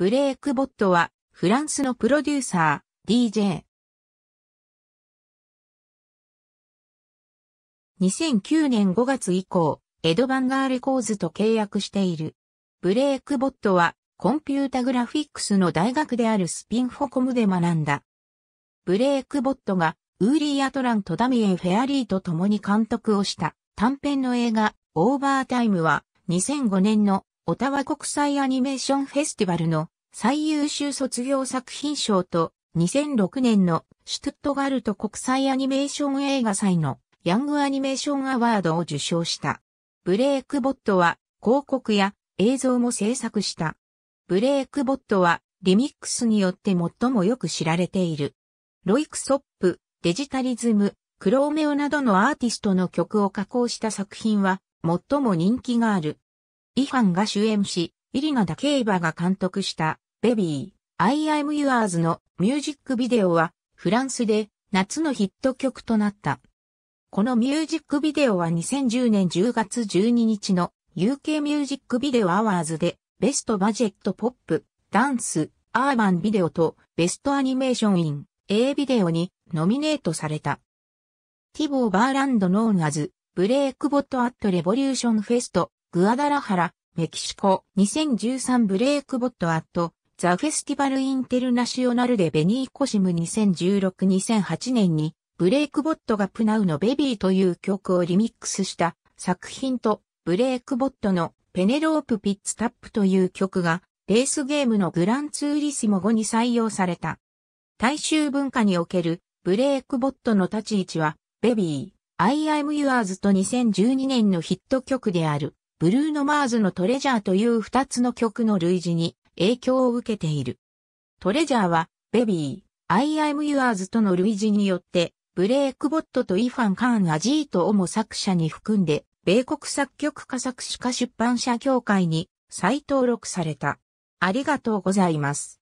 ブレイク・ボットは、フランスのプロデューサー、DJ。2009年5月以降、エド・バンガーレコーズと契約している。ブレイク・ボットは、コンピュータグラフィックスの大学であるスピンフォコムで学んだ。ブレイク・ボットが、ウーリー・アトラント・ダミエン・フェアリーと共に監督をした短編の映画、オーバータイムは、2005年のオタワ国際アニメーションフェスティバルの最優秀卒業作品賞と2006年のシュトゥットガルト国際アニメーション映画祭のヤングアニメーションアワードを受賞した。ブレイクボットは広告や映像も制作した。ブレイクボットはリミックスによって最もよく知られている。ロイクソップ、デジタリズム、クローメオなどのアーティストの曲を加工した作品は最も人気がある。イファンが主演し、イリナ・ダ・ケイバが監督したベビー、I am yours のミュージックビデオはフランスで夏のヒット曲となった。このミュージックビデオは2010年10月12日の UK ミュージックビデオアワーズでベストバジェットポップ、ダンス、アーバンビデオとベストアニメーションイン A ビデオにノミネートされた。ティボー・バーランド・ノーンアズ、ブレイクボット・アット・レボリューション・フェストグアダラハラ、メキシコ、2013ブレイクボットアット、ザ・フェスティバル・インテルナショナルでベニー・コシム2016-2008年に、ブレイクボットがプナウのベビーという曲をリミックスした作品と、ブレイクボットのペネロープ・ピッツ・タップという曲が、レースゲームのグランツーリスモ後に採用された。大衆文化におけるブレイクボットの立ち位置は、ベビー、I am yours と2012年のヒット曲である。ブルーノ・マーズのトレジャーという二つの曲の類似に影響を受けている。トレジャーは、ベビー、I am yours との類似によって、ブレイクボットとイファン・カーン・アジートをも作者に含んで、米国作曲家作詞家出版社協会に再登録された。ありがとうございます。